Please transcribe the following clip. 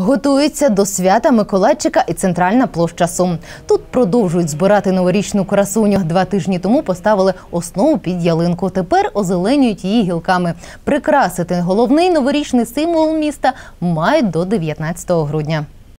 Готується до свята Миколайчика і центральна площа Сум. Тут продовжують збирати новорічну красуню. Два тижні тому поставили основу під ялинку. Тепер озеленюють її гілками. Прикрасити головний новорічний символ міста мають до 19 грудня.